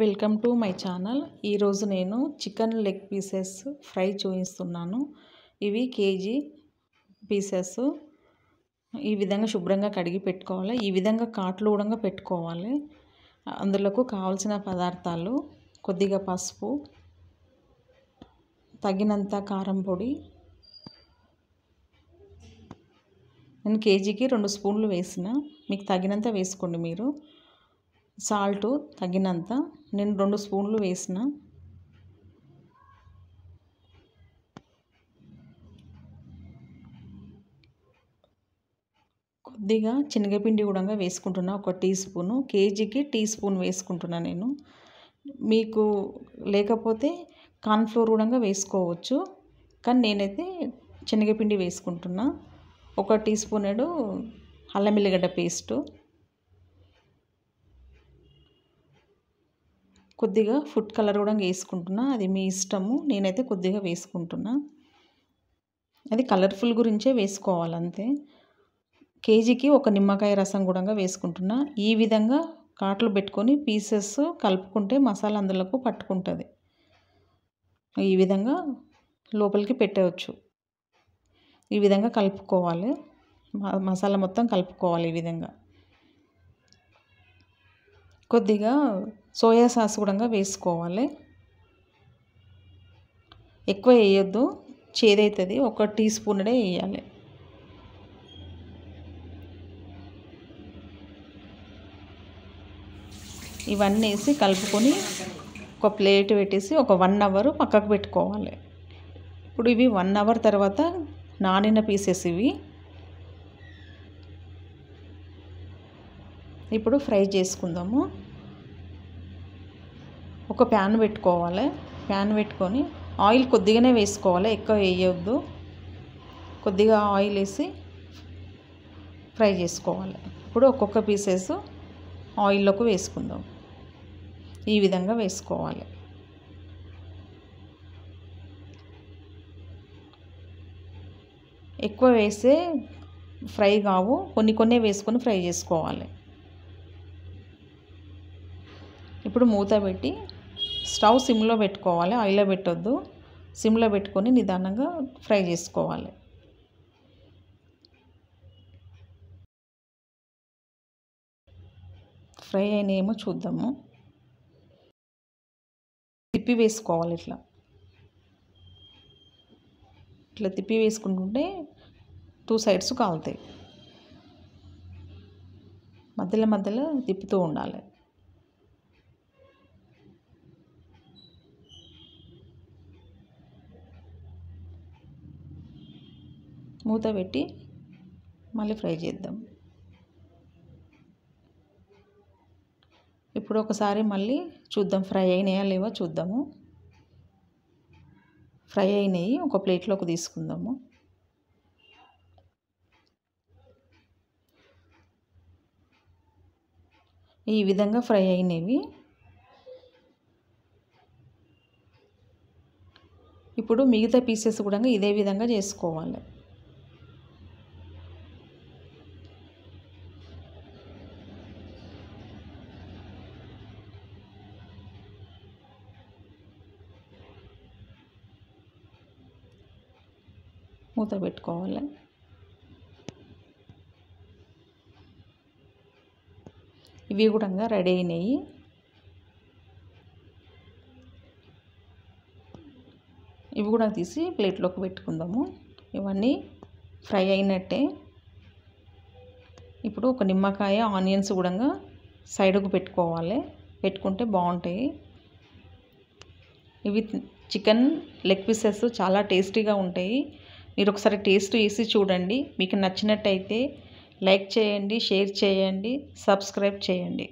welcome to my channel ఈరోజు నేను chicken leg pieces fry చూపిస్తున్నాను ఇవి కేజీ పీసెస్ ఈ విధంగా శుభ్రంగా కడిగి పెట్టుకోవాలి ఈ విధంగా కాట్లు కూడా పెట్టుకోవాలి అందులోకి కావలసిన పదార్థాలు కొద్దిగా పసుపు తగినంత కారం పొడి నేను కేజీకి రెండు స్పూన్లు వేసిన మీకు తగినంత వేసుకోండి మీరు సాల్ట్ తగినంత నేను రెండు స్పూన్లు వేసిన కొద్దిగా శనగపిండి కూడా వేసుకుంటున్నా ఒక టీ స్పూను కేజీకి టీ స్పూన్ వేసుకుంటున్నా నేను మీకు లేకపోతే కార్న్ఫ్లోర్ కూడా వేసుకోవచ్చు కానీ నేనైతే శనగపిండి వేసుకుంటున్నా ఒక టీ స్పూన్ అల్లం ఎల్లిగడ్డ పేస్టు కొద్దిగా ఫుడ్ కలర్ కూడా వేసుకుంటున్నా అది మీ ఇష్టము నేనైతే కొద్దిగా వేసుకుంటున్నా అది కలర్ఫుల్ గురించే వేసుకోవాలి అంతే కేజీకి ఒక నిమ్మకాయ రసం కూడా వేసుకుంటున్నా ఈ విధంగా కాటలు పెట్టుకొని పీసెస్ కలుపుకుంటే మసాలా అందులోకి పట్టుకుంటుంది ఈ విధంగా లోపలికి పెట్టవచ్చు ఈ విధంగా కలుపుకోవాలి మసాలా మొత్తం కలుపుకోవాలి ఈ విధంగా కొద్దిగా సోయా సాస్ కూడా వేసుకోవాలి ఎక్కువ వేయొద్దు చేదవుతుంది ఒక టీ స్పూన్డే వేయాలి ఇవన్నీ వేసి కలుపుకొని ఒక ప్లేట్ పెట్టేసి ఒక వన్ అవర్ పక్కకు పెట్టుకోవాలి ఇప్పుడు ఇవి వన్ అవర్ తర్వాత నానిన పీసెస్ ఇవి ఇప్పుడు ఫ్రై చేసుకుందాము ఒక ప్యాన్ పెట్టుకోవాలి ప్యాన్ పెట్టుకొని ఆయిల్ కొద్దిగానే వేసుకోవాలి ఎక్కువ వేయొద్దు కొద్దిగా ఆయిల్ వేసి ఫ్రై చేసుకోవాలి ఇప్పుడు ఒక్కొక్క పీసెస్ ఆయిల్లోకి వేసుకుందాం ఈ విధంగా వేసుకోవాలి ఎక్కువ వేస్తే ఫ్రై కావు కొన్ని కొన్ని వేసుకొని ఫ్రై చేసుకోవాలి ఇప్పుడు మూత పెట్టి స్టవ్ సిమ్లో పెట్టుకోవాలి ఆయిల్లో పెట్టొద్దు సిమ్లో పెట్టుకొని నిదానంగా ఫ్రై చేసుకోవాలి ఫ్రై అయినాయేమో చూద్దాము తిప్పి వేసుకోవాలి ఇట్లా ఇట్లా తిప్పి వేసుకుంటుంటే టూ సైడ్స్ కాలుతాయి మధ్యలో మధ్యలో తిప్పుతూ ఉండాలి మూత పెట్టి మళ్ళీ ఫ్రై చేద్దాం ఇప్పుడు ఒకసారి మళ్ళీ చూద్దాం ఫ్రై అయినాయా లేవా చూద్దాము ఫ్రై అయినాయి ఒక ప్లేట్లోకి తీసుకుందాము ఈ విధంగా ఫ్రై అయినవి ఇప్పుడు మిగతా పీసెస్ కూడా ఇదే విధంగా చేసుకోవాలి మూత పెట్టుకోవాలి ఇవి కూడా రెడీ అయినాయి ఇవి కూడా తీసి ప్లేట్లోకి పెట్టుకుందాము ఇవన్నీ ఫ్రై అయినట్టే ఇప్పుడు ఒక నిమ్మకాయ ఆనియన్స్ కూడా సైడ్కు పెట్టుకోవాలి పెట్టుకుంటే బాగుంటాయి ఇవి చికెన్ లెగ్ పీసెస్ చాలా టేస్టీగా ఉంటాయి మీరు ఒకసారి టేస్ట్ వేసి చూడండి మీకు నచ్చినట్టయితే లైక్ చేయండి షేర్ చేయండి సబ్స్క్రైబ్ చేయండి